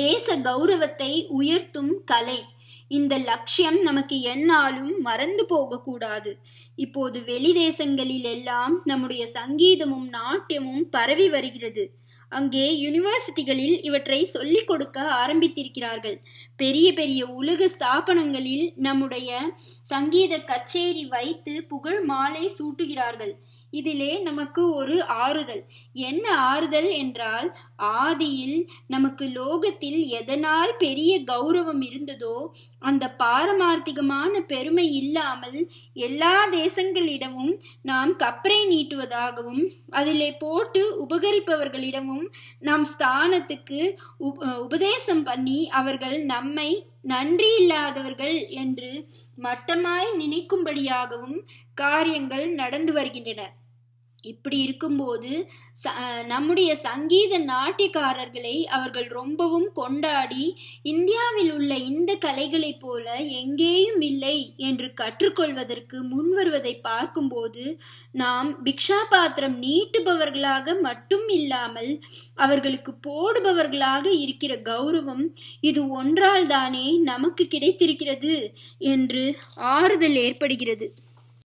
தேச கெளரவத்தை உயர்த்தும் கலை இந்த லட்சியம் நமக்கு என்னாலும் மறந்து போகக்கூடாது இப்போது வெளி தேசங்களில் எல்லாம் நம்முடைய சங்கீதமும் நாட்டியமும் பரவி வருகிறது அங்கே யூனிவர்சிட்டிகளில் இவற்றை சொல்லிக் கொடுக்க ஆரம்பித்திருக்கிறார்கள் பெரிய பெரிய உலக ஸ்தாபனங்களில் நம்முடைய சங்கீத கச்சேரி வைத்து புகழ் மாலை சூட்டுகிறார்கள் இதிலே நமக்கு ஒரு ஆறுதல் என்ன ஆறுதல் என்றால் ஆதியில் நமக்கு லோகத்தில் எதனால் பெரிய கௌரவம் இருந்ததோ அந்த பாரமார்த்திகமான பெருமை இல்லாமல் எல்லா தேசங்களிடமும் நாம் கப்பரை நீட்டுவதாகவும் அதிலே போட்டு உபகரிப்பவர்களிடமும் நாம் ஸ்தானத்துக்கு உபதேசம் பண்ணி அவர்கள் நம்மை நன்றி இல்லாதவர்கள் மட்டமாய் நினைக்கும்படியாகவும் காரியங்கள் நடந்து வருகின்றன இப்படி இருக்கும்போது ச நம்முடைய சங்கீத நாட்டியக்காரர்களை அவர்கள் ரொம்பவும் கொண்டாடி இந்தியாவில் உள்ள இந்த கலைகளைப் போல எங்கேயும் இல்லை என்று கற்றுக்கொள்வதற்கு முன்வருவதை பார்க்கும்போது நாம் பிக்ஷா பாத்திரம் நீட்டுபவர்களாக மட்டும் இல்லாமல் அவர்களுக்கு போடுபவர்களாக இருக்கிற கௌரவம் இது ஒன்றால்தானே நமக்கு கிடைத்திருக்கிறது என்று ஆறுதல் ஏற்படுகிறது